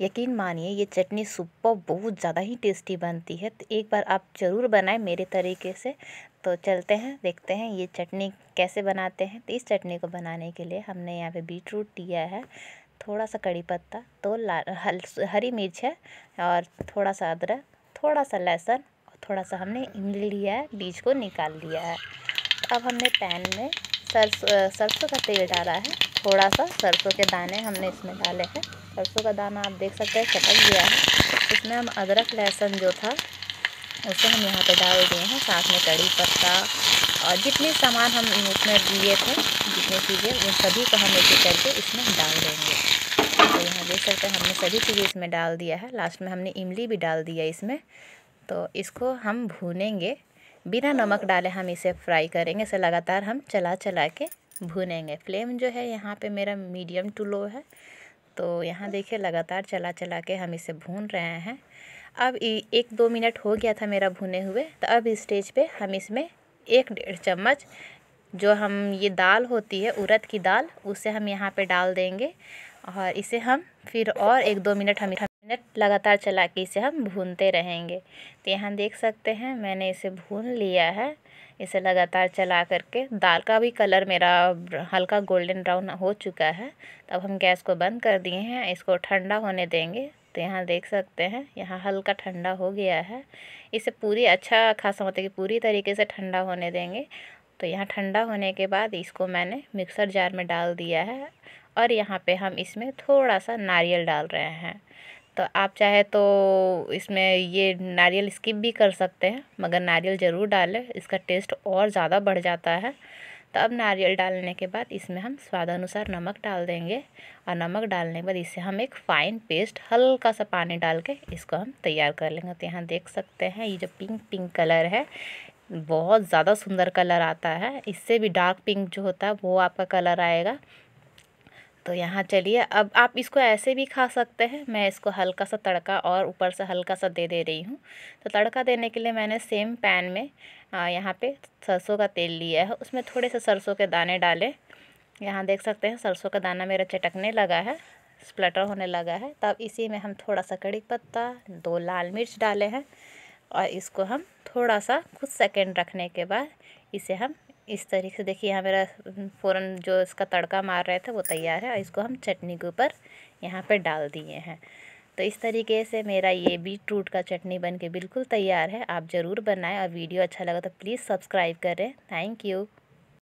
यकीन मानिए ये चटनी सुपर बहुत ज़्यादा ही टेस्टी बनती है तो एक बार आप ज़रूर बनाएं मेरे तरीके से तो चलते हैं देखते हैं ये चटनी कैसे बनाते हैं तो इस चटनी को बनाने के लिए हमने यहाँ पे बीट रूट लिया है थोड़ा सा कड़ी पत्ता दो लाल हरी मिर्च है और थोड़ा सा अदरक थोड़ा सा लहसुन और थोड़ा सा हमने इमली लिया है बीज को निकाल लिया है अब हमने पैन में सरसों सरसों का तेल डाला है थोड़ा सा सरसों के दाने हमने इसमें डाले हैं सरसों का दाना आप देख सकते हैं चटक गया है इसमें हम अदरक लहसुन जो था उसे हम यहाँ पे डाल दिए हैं साथ में कड़ी पत्ता और जितने सामान हम उसमें दिए थे जितनी चीज़ें उन सभी को हम एक एक करके इसमें डाल देंगे तो यहाँ देख सकते हैं हमने सभी चीज़ें इसमें डाल दिया है लास्ट में हमने इमली भी डाल दिया इसमें तो इसको हम भूनेंगे बिना नमक डाले हम इसे फ्राई करेंगे इसे लगातार हम चला चला के भूनेंगे फ्लेम जो है यहाँ पे मेरा मीडियम टू लो है तो यहाँ देखिए लगातार चला चला के हम इसे भून रहे हैं अब एक दो मिनट हो गया था मेरा भुने हुए तो अब इस स्टेज पे हम इसमें एक डेढ़ चम्मच जो हम ये दाल होती है उड़द की दाल उसे हम यहाँ पे डाल देंगे और इसे हम फिर और एक दो मिनट हम मिनट लगातार चला के इसे हम भूनते रहेंगे तो यहाँ देख सकते हैं मैंने इसे भून लिया है इसे लगातार चला करके दाल का भी कलर मेरा हल्का गोल्डन ब्राउन हो चुका है तब हम गैस को बंद कर दिए हैं इसको ठंडा होने देंगे तो यहाँ देख सकते हैं यहाँ हल्का ठंडा हो गया है इसे पूरी अच्छा खासा मतलब कि पूरी तरीके से ठंडा होने देंगे तो यहाँ ठंडा होने के बाद इसको मैंने मिक्सर जार में डाल दिया है और यहाँ पे हम इसमें थोड़ा सा नारियल डाल रहे हैं तो आप चाहे तो इसमें ये नारियल स्किप भी कर सकते हैं मगर नारियल ज़रूर डालें इसका टेस्ट और ज़्यादा बढ़ जाता है तो अब नारियल डालने के बाद इसमें हम स्वाद अनुसार नमक डाल देंगे और नमक डालने के बाद इसे हम एक फ़ाइन पेस्ट हल्का सा पानी डाल के इसको हम तैयार कर लेंगे तो यहाँ देख सकते हैं ये जो पिंक पिंक कलर है बहुत ज़्यादा सुंदर कलर आता है इससे भी डार्क पिंक जो होता है वो आपका कलर आएगा तो यहाँ चलिए अब आप इसको ऐसे भी खा सकते हैं मैं इसको हल्का सा तड़का और ऊपर से हल्का सा दे दे रही हूँ तो तड़का देने के लिए मैंने सेम पैन में यहाँ पे सरसों का तेल लिया है उसमें थोड़े से सरसों के दाने डाले यहाँ देख सकते हैं सरसों का दाना मेरा चटकने लगा है स्प्लटर होने लगा है तब इसी में हम थोड़ा सा कड़ी पत्ता दो लाल मिर्च डाले हैं और इसको हम थोड़ा सा कुछ सेकेंड रखने के बाद इसे हम इस तरीके से देखिए यहाँ मेरा फ़ौरन जो इसका तड़का मार रहे थे वो तैयार है इसको हम चटनी के ऊपर यहाँ पर डाल दिए हैं तो इस तरीके से मेरा ये बीट रूट का चटनी बन के बिल्कुल तैयार है आप ज़रूर बनाएं और वीडियो अच्छा लगा तो प्लीज़ सब्सक्राइब करें थैंक यू